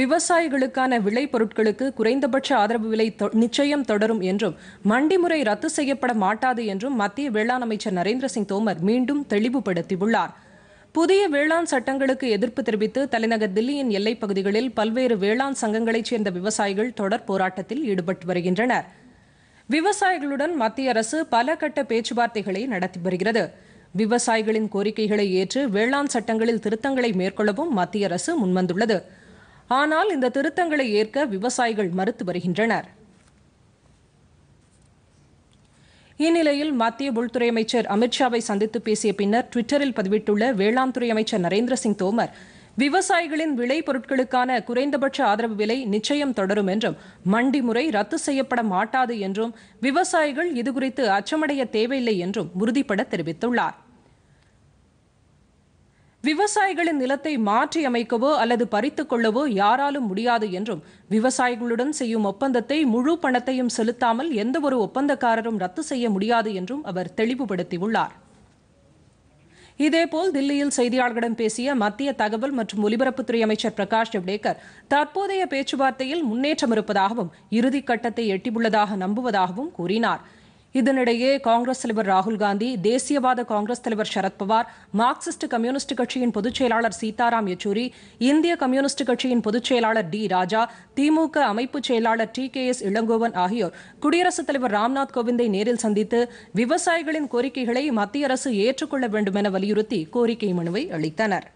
விவசாயிகளுக்கான விளை பொருட்களுக்கு குறைந்தபட்ச ஆதரவு விலை நிச்சயம் தொடரும் என்றும் மண்டி முறை ரத்து செய்யப்பட மாட்டாது என்றும் மத்திய வேளாண் அமைச்சர் நரேந்திர சிங் தோமர் மீண்டும் தெளிவுபடுத்தியுள்ளார் புதிய வேளாண் சட்டங்களுக்கு எதிர்ப்பு தெரிவித்து தலைநகர் தில்லியின் எல்லைப் பகுதிகளில் பல்வேறு வேளாண் சங்கங்களைச் சேர்ந்த விவசாயிகள் தொடர் போராட்டத்தில் ஈடுபட்டு வருகின்றனர் விவசாயிகளுடன் மத்திய அரசு பல கட்ட பேச்சுவார்த்தைகளை நடத்தி வருகிறது விவசாயிகளின் கோரிக்கைகளை ஏற்று வேளாண் சட்டங்களில் திருத்தங்களை மேற்கொள்ளவும் மத்திய அரசு முன்வந்துள்ளது ஆனால் இந்த திருத்தங்களை ஏற்க விவசாயிகள் மறுத்து வருகின்றனர் இந்நிலையில் மத்திய உள்துறை அமைச்சர் அமித்ஷாவை சந்தித்து பேசிய பின்னர் டுவிட்டரில் பதிவிட்டுள்ள வேளாண் துறை அமைச்சர் நரேந்திர சிங் தோமர் விவசாயிகளின் விளை பொருட்களுக்கான குறைந்தபட்ச ஆதரவு விலை நிச்சயம் தொடரும் என்றும் மண்டி முறை ரத்து செய்யப்பட மாட்டாது என்றும் விவசாயிகள் இதுகுறித்து அச்சமடைய தேவையில்லை என்றும் உறுதிபட தெரிவித்துள்ளாா் விவசாயிகளின் நிலத்தை மாற்றி அமைக்கவோ அல்லது பறித்துக் கொள்ளவோ யாராலும் முடியாது என்றும் விவசாயிகளுடன் செய்யும் ஒப்பந்தத்தை முழு பணத்தையும் செலுத்தாமல் எந்தவொரு ஒப்பந்தக்காரரும் ரத்து செய்ய முடியாது என்றும் அவர் தெளிவுபடுத்தியுள்ளார் இதேபோல் தில்லியில் செய்தியாளர்களிடம் பேசிய மத்திய தகவல் மற்றும் ஒலிபரப்புத்துறை அமைச்சர் பிரகாஷ் ஜவ்டேகர் தற்போதைய பேச்சுவார்த்தையில் முன்னேற்றம் இருப்பதாகவும் இறுதிக்கட்டத்தை எட்டியுள்ளதாக நம்புவதாகவும் கூறினாா் இதனிடையே காங்கிரஸ் தலைவர் ராகுல்காந்தி தேசியவாத காங்கிரஸ் தலைவர் சரத்பவார் மார்க்சிஸ்ட் கம்யூனிஸ்ட் கட்சியின் பொதுச் செயலாளர் சீதாராம் யெச்சூரி இந்திய கம்யூனிஸ்ட் கட்சியின் பொதுச் செயலாளர் டி ராஜா திமுக அமைப்பு செயலாளர் டி கே எஸ் இளங்கோவன் ஆகியோர் குடியரசுத் தலைவர் ராம்நாத் கோவிந்தை நேரில் சந்தித்து விவசாயிகளின் கோரிக்கைகளை மத்திய அரசு ஏற்றுக்கொள்ள வேண்டும் என வலியுறுத்தி கோரிக்கை மனுவை அளித்தனா்